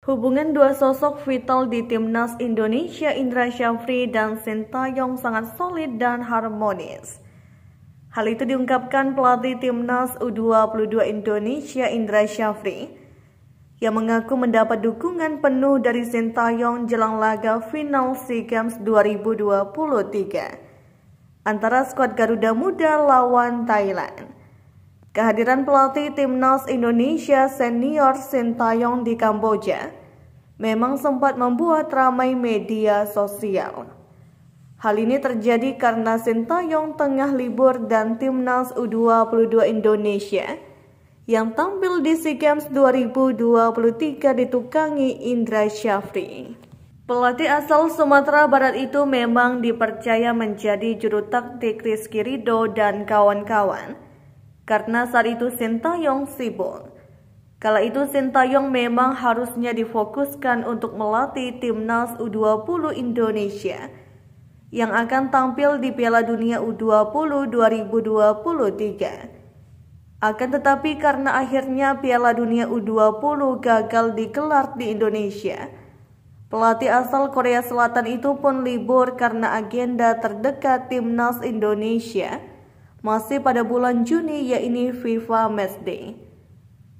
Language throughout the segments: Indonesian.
Hubungan dua sosok vital di timnas Indonesia Indra Syafri dan Sintayong sangat solid dan harmonis. Hal itu diungkapkan pelatih timnas U22 Indonesia Indra Syafri yang mengaku mendapat dukungan penuh dari Sintayong jelang laga final SEA Games 2023 antara skuad Garuda Muda lawan Thailand. Kehadiran pelatih timnas Indonesia senior Sintayong di Kamboja memang sempat membuat ramai media sosial. Hal ini terjadi karena Sintayong tengah libur dan timnas U22 Indonesia yang tampil di SEA Games 2023 ditukangi Indra Syafri. Pelatih asal Sumatera Barat itu memang dipercaya menjadi juru taktik Rizky Rido dan kawan-kawan karena saat itu Sintayong sibuk. Kala itu Sintayong memang harusnya difokuskan untuk melatih timnas U20 Indonesia yang akan tampil di Piala Dunia U20 2023. Akan tetapi karena akhirnya Piala Dunia U20 gagal digelar di Indonesia, pelatih asal Korea Selatan itu pun libur karena agenda terdekat timnas Indonesia – masih pada bulan Juni yaitu FIFA Match Day.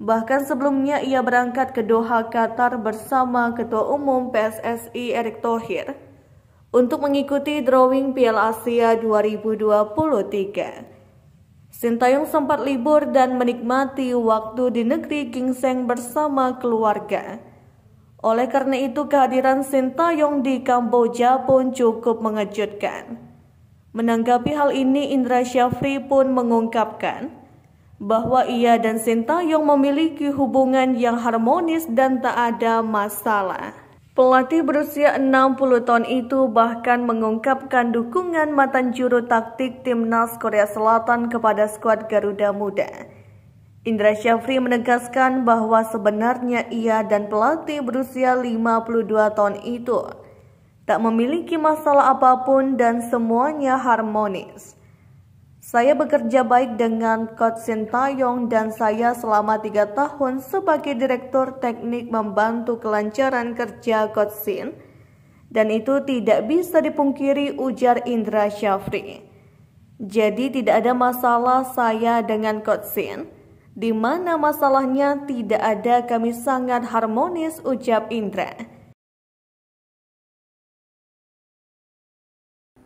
Bahkan sebelumnya ia berangkat ke Doha, Qatar bersama Ketua Umum PSSI Erick Thohir untuk mengikuti drawing Piala Asia 2023. Sintayong sempat libur dan menikmati waktu di negeri Gingseng bersama keluarga. Oleh karena itu kehadiran Sintayong di Kamboja pun cukup mengejutkan. Menanggapi hal ini, Indra Syafri pun mengungkapkan bahwa ia dan Sinta yang memiliki hubungan yang harmonis dan tak ada masalah. Pelatih berusia 60 tahun itu bahkan mengungkapkan dukungan matan juru taktik timnas Korea Selatan kepada skuad Garuda Muda. Indra Syafri menegaskan bahwa sebenarnya ia dan pelatih berusia 52 tahun itu tak memiliki masalah apapun dan semuanya harmonis. Saya bekerja baik dengan Coach Sintayong dan saya selama tiga tahun sebagai direktur teknik membantu kelancaran kerja Coach Sin. Dan itu tidak bisa dipungkiri ujar Indra Syafri. Jadi tidak ada masalah saya dengan Coach Sin di mana masalahnya tidak ada kami sangat harmonis ucap Indra.